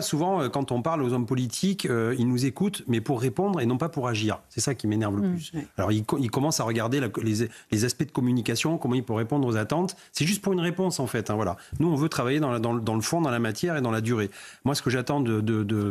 Souvent, euh, quand on parle aux hommes politiques, euh, ils nous écoutent, mais pour répondre et non pas pour agir. C'est ça qui m'énerve le mm. plus. Alors, ils, commencent à regarder les, aspects de communication, comment ils peuvent répondre aux attentes. C'est juste pour une réponse, en fait. Hein, voilà. Nous, on veut travailler dans, dans, le fond, dans la matière et dans la durée. Moi, ce que j'attends de,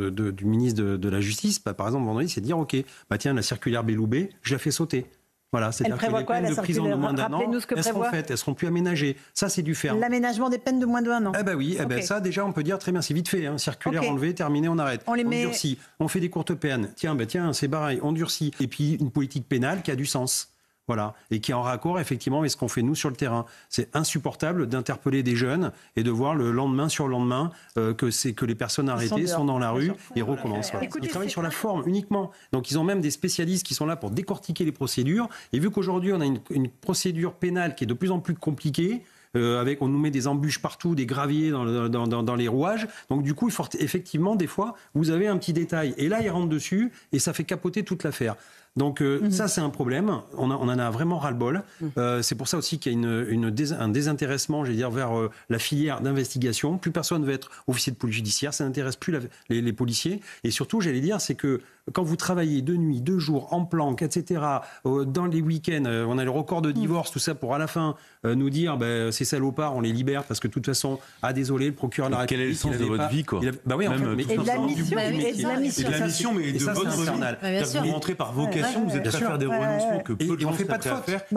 du ministre de, la Justice, bah, par exemple, vendredi, c'est de dire OK, bah, tiens, la circulaire Belloubet, je la fais sauter. Voilà, c'est-à-dire que les peines de prison de moins d'un an, elles seront faites, elles seront plus aménagées. Ça, c'est du ferme. L'aménagement des peines de moins d'un an. Ah bah eh ben oui, ça déjà, on peut dire très bien, c'est vite fait. Hein. Circulaire enlevé, terminé, on arrête. On les on met... durcit. On fait des courtes peines. Tiens, ben tiens, c'est pareil, on durcit. Et puis une politique pénale qui a du sens. Voilà. Et qui est en raccord, effectivement, avec ce qu'on fait nous sur le terrain. C'est insupportable d'interpeller des jeunes et de voir le lendemain sur le lendemain euh, que, c'est, que les personnes arrêtées sont, dans la rue et recommencent. ils travaillent sur la forme uniquement. Donc ils ont même des spécialistes qui sont là pour décortiquer les procédures. Et vu qu'aujourd'hui, on a une, procédure pénale qui est de plus en plus compliquée, euh, avec, on nous met des embûches partout, des graviers dans, les rouages. Donc du coup, il faut, effectivement, des fois, vous avez un petit détail et là, ils rentrent dessus et ça fait capoter toute l'affaire. Donc euh, mhm. ça, c'est un problème. On, en a vraiment ras-le-bol. Mhm. Euh, c'est pour ça aussi qu'il y a une, un désintéressement, j'allais dire, vers euh, la filière d'investigation. Plus personne ne veut être officier de police judiciaire. Ça n'intéresse plus les, policiers. Et surtout, j'allais dire, c'est que quand vous travaillez de nuit, deux jours, en planque, etc., dans les week-ends, on a le record de mhm. divorce, tout ça, pour à la fin nous dire, bah, ces salopards, on les libère parce que de toute façon, ah désolé, le procureur de la République... Quel est le sens de votre vie, quoi bah oui, en et, la mission, et de la mission, mais de votre vie. Vous rentrez par vos vous êtes prêt à faire des renoncements que peu de gens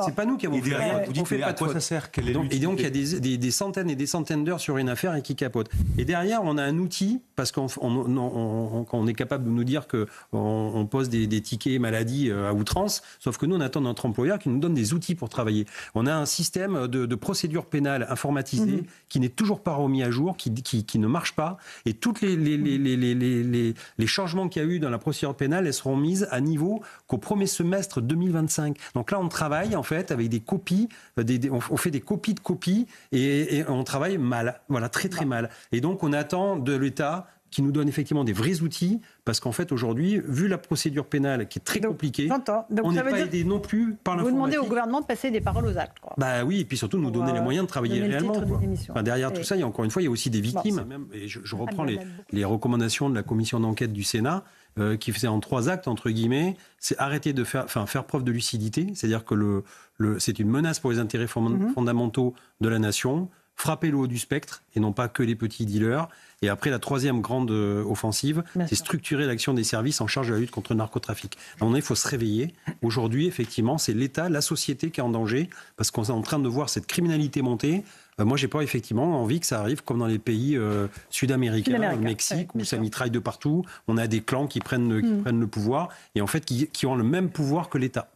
C'est pas nous qui avons fait derrière, vous dites, mais à quoi ça sert Et donc il y a des centaines et des centaines d'heures sur une affaire et qui capote. Et derrière, on a un outil, parce qu'on est capable de nous dire qu'on on pose des, tickets maladie euh, à outrance, sauf que nous, on attend notre employeur qui nous donne des outils pour travailler. On a un système de, procédure pénale informatisée mhm. qui n'est toujours pas remis à jour, qui, ne marche pas. Et toutes les les, changements qu'il y a eu dans la procédure pénale, elles seront mises à niveau au premier semestre 2025. Donc là, on travaille en fait avec des copies, euh, on, fait des copies de copies et, on travaille mal, voilà, très très mal. Et donc on attend de l'État qui nous donne effectivement des vrais outils, parce qu'en fait aujourd'hui, vu la procédure pénale qui est très compliquée, on n'est pas aidé non plus par Vous demandez au gouvernement de passer des paroles aux actes. Quoi. Bah oui, et puis surtout nous donner les euh, moyens de travailler réellement. derrière tout ça, il y a encore une fois, il y a aussi des victimes. et je, reprends les recommandations de la commission d'enquête du Sénat. Euh, qui faisait en trois actes, entre guillemets, c'est arrêter de faire, faire preuve de lucidité, c'est-à-dire que le, c'est une menace pour les intérêts mhm. fondamentaux de la nation, frapper le haut du spectre et non pas que les petits dealers. Et après, la troisième grande euh, offensive, c'est structurer l'action des services en charge de la lutte contre le narcotrafic. À il faut se réveiller. Aujourd'hui, effectivement, c'est l'État, la société qui est en danger parce qu'on est en train de voir cette criminalité monter. Euh, moi, j'ai pas effectivement envie que ça arrive comme dans les pays euh, sud-américains, le Mexique, où ça mitraille de partout. On a des clans qui prennent, hmm. prennent le pouvoir et en fait qui ont le même pouvoir que l'État.